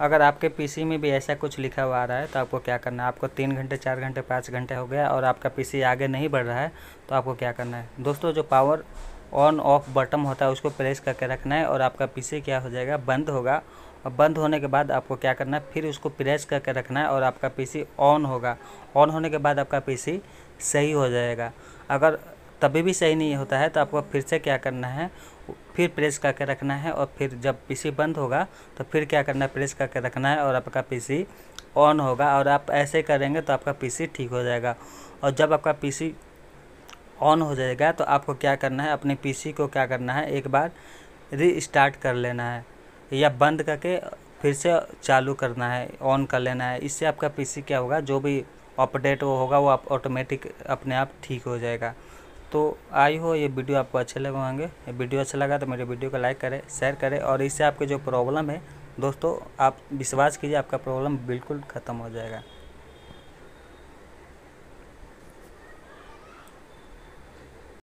अगर आपके पीसी में भी ऐसा कुछ लिखा हुआ आ रहा है तो आपको क्या करना है आपको तीन घंटे चार घंटे पाँच घंटे हो गया और आपका पीसी आगे नहीं बढ़ रहा है तो आपको क्या करना है दोस्तों जो पावर ऑन ऑफ बटन होता है उसको प्रेस करके रखना है और आपका पी क्या हो जाएगा बंद होगा और बंद होने के बाद आपको क्या करना है फिर उसको प्रेस करके रखना है और आपका पी ऑन होगा ऑन होने के बाद आपका पी सही हो जाएगा अगर तभी भी सही नहीं होता है तो आपको फिर से क्या करना है फिर प्रेस करके रखना है और फिर जब पीसी बंद होगा तो फिर क्या करना है प्रेस करके रखना है और आपका पीसी ऑन होगा और आप ऐसे करेंगे तो आपका पीसी ठीक हो जाएगा और जब आपका पीसी ऑन हो जाएगा तो आपको क्या करना है अपने पीसी को क्या करना है एक बार रीस्टार्ट कर लेना है या बंद करके फिर से चालू करना है ऑन कर लेना है इससे आपका पीसी क्या होगा जो भी अपडेट वो होगा वो आप ऑटोमेटिक अपने आप ठीक हो जाएगा तो आई हो ये वीडियो आपको अच्छे लगे होंगे ये वीडियो अच्छा लगा तो मेरे वीडियो को लाइक करें शेयर करें और इससे आपके जो प्रॉब्लम है दोस्तों आप विश्वास कीजिए आपका प्रॉब्लम बिल्कुल ख़त्म हो जाएगा